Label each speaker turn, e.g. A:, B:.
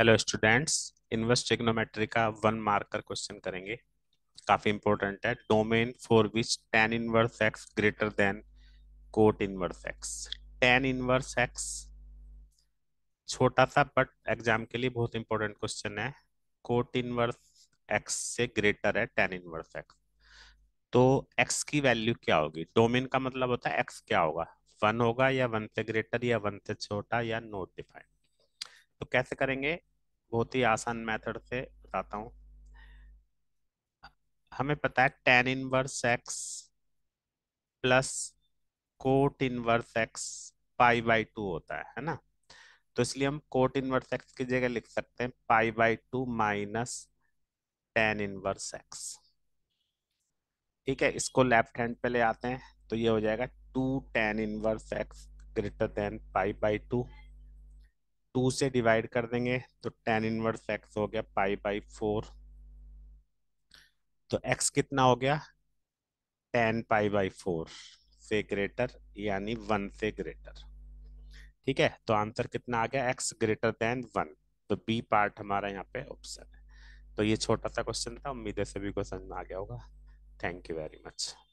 A: hello students inverse trigonometry का one mark question करेंगे काफी इंपॉर्टेंट है domain for which tan inverse x greater than cot inverse x tan inverse x छोटा सा but exam के लिए बहुत इंपॉर्टेंट क्वेश्चन है कोट इनवर्स एक्स से ग्रेटर है टेन इनवर्स एक्स तो एक्स की वैल्यू क्या होगी डोमेन का मतलब होता है एक्स क्या होगा वन होगा या वन से ग्रेटर या वन से छोटा या नोट डिफाइंड कैसे करेंगे बहुत ही आसान मेथड से बताता हूँ हमें पता है tan inverse x plus cot inverse x pi by two होता है है ना तो इसलिए हम कोट इनवर्स एक्स की जगह लिख सकते हैं pi by two minus tan inverse x ठीक है इसको लेफ्ट हैंड पे ले आते हैं तो ये हो जाएगा two tan inverse x greater than pi by two two से डिवाइड कर देंगे तो टेन इनवर्स एक्स हो गया पाई बाई फोर तो एक्स कितना हो गया टेन पाई बाई फोर से ग्रेटर यानी वन से ग्रेटर ठीक है तो आंसर कितना आ गया एक्स ग्रेटर देन वन तो बी पार्ट हमारा यहाँ पे ऑप्शन है तो ये छोटा सा क्वेश्चन था उम्मीद है सभी को समझ में आ गया होगा थैंक यू वेरी मच